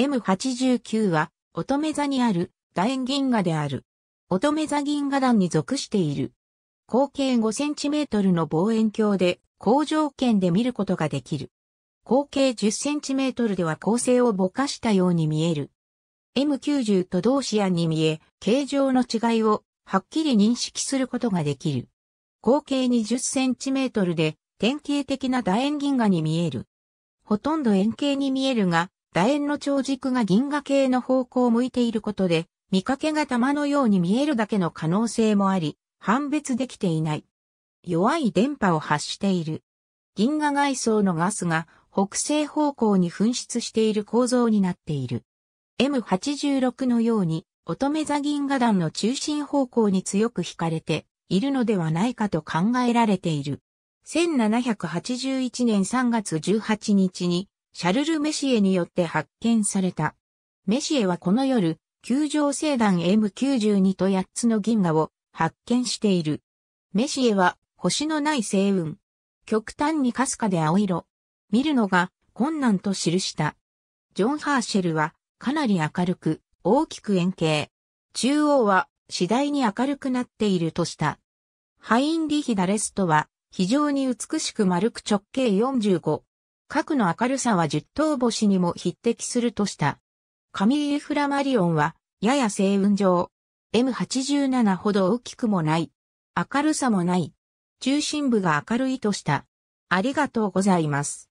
M89 は、乙女座にある楕円銀河である。乙女座銀河団に属している。口径 5cm の望遠鏡で、高条件で見ることができる。口径 10cm では構成をぼかしたように見える。M90 と同視野に見え、形状の違いをはっきり認識することができる。口径 20cm で典型的な楕円銀河に見える。ほとんど円形に見えるが、楕円の長軸が銀河系の方向を向いていることで、見かけが玉のように見えるだけの可能性もあり、判別できていない。弱い電波を発している。銀河外層のガスが北西方向に噴出している構造になっている。M86 のように乙女座銀河団の中心方向に強く惹かれているのではないかと考えられている。1781年3月18日にシャルル・メシエによって発見された。メシエはこの夜、球状星団 M92 と8つの銀河を発見している。メシエは星のない星雲。極端にかすかで青色。見るのが困難と記した。ジョン・ハーシェルはかなり明るく、大きく円形。中央は次第に明るくなっているとした。ハインリヒ・ダレストは非常に美しく丸く直径45核の明るさは十等星にも匹敵するとした。カミーエフラマリオンは、やや星雲上。M87 ほど大きくもない。明るさもない。中心部が明るいとした。ありがとうございます。